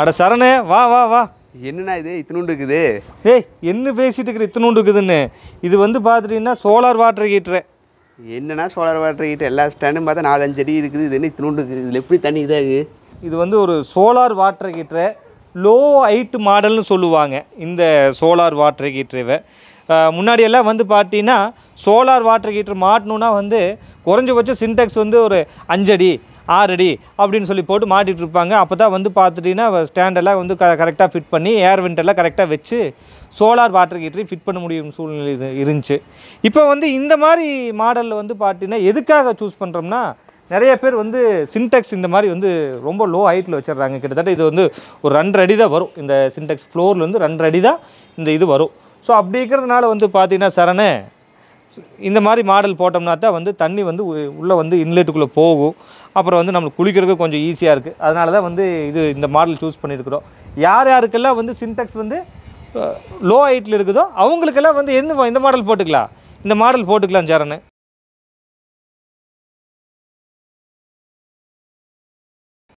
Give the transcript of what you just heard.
அட சரணே வா வா வா என்னண்ணா இது இத்தினோண்டு இருக்குது ஏய் என்ன பேசிகிட்டு இருக்கிற இத்தினோண்டு இருக்குதுன்னு இது வந்து பார்த்துட்டிங்கன்னா சோலார் வாட்டர் ஹீட்ரு என்னென்னா சோலார் வாட்டர் ஹீட்டர் எல்லா ஸ்டாண்டும் பார்த்தா நாலஞ்சு அடி இருக்குது இது என்ன இத்தினோண்டு இருக்குது இதில் எப்படி தண்ணி இதாகுது இது வந்து ஒரு solar water heater low height மாடல்னு சொல்லுவாங்க இந்த சோலார் வாட்டர் ஹீட்டரை முன்னாடியெல்லாம் வந்து பார்த்தீங்கன்னா சோலார் வாட்டர் ஹீட்டர் மாட்டணுன்னா வந்து குறைஞ்சபட்சம் சின்டெக்ஸ் வந்து ஒரு அஞ்சடி அடி அப்படின்னு சொல்லி போட்டு மாட்டிகிட்டு இருப்பாங்க அப்போ தான் வந்து பார்த்துட்டிங்கன்னா ஸ்டாண்டெல்லாம் வந்து க கரெக்டாக ஃபிட் பண்ணி ஏர் விண்டர்லாம் கரெக்டாக வச்சு சோலார் வாட்டர் ஹீட்டரை ஃபிட் பண்ண முடியும் சூழ்நிலை இது இருந்துச்சு இப்போ வந்து இந்த மாதிரி மாடலில் வந்து பார்த்தீங்கன்னா எதுக்காக சூஸ் பண்ணுறோம்னா நிறைய பேர் வந்து சின்டெக்ஸ் இந்த மாதிரி வந்து ரொம்ப லோ ஹைட்டில் வச்சிடுறாங்க கிட்டத்தட்ட இது வந்து ஒரு ரெண்டு அடி தான் வரும் இந்த சின்டெக்ஸ் ஃப்ளோரில் வந்து ரெண்டு அடி தான் இந்த இது வரும் ஸோ அப்படி இருக்கிறதுனால வந்து பார்த்தீங்கன்னா சரணே இந்த மாதிரி மாடல் போட்டோம்னா தான் வந்து தண்ணி வந்து உள்ளே வந்து இன்லெட்டுக்குள்ளே போகும் அப்புறம் வந்து நம்மளுக்கு குளிக்கிறதுக்கு கொஞ்சம் ஈஸியாக இருக்குது அதனால தான் வந்து இது இந்த மாடல் சூஸ் பண்ணியிருக்கிறோம் யார் யாருக்கெல்லாம் வந்து சின்டெக்ஸ் வந்து லோ ஹைட்டில் இருக்குதோ அவங்களுக்கெல்லாம் வந்து எந்த இந்த மாடல் போட்டுக்கலாம் இந்த மாடல் போட்டுக்கலாம் சரணு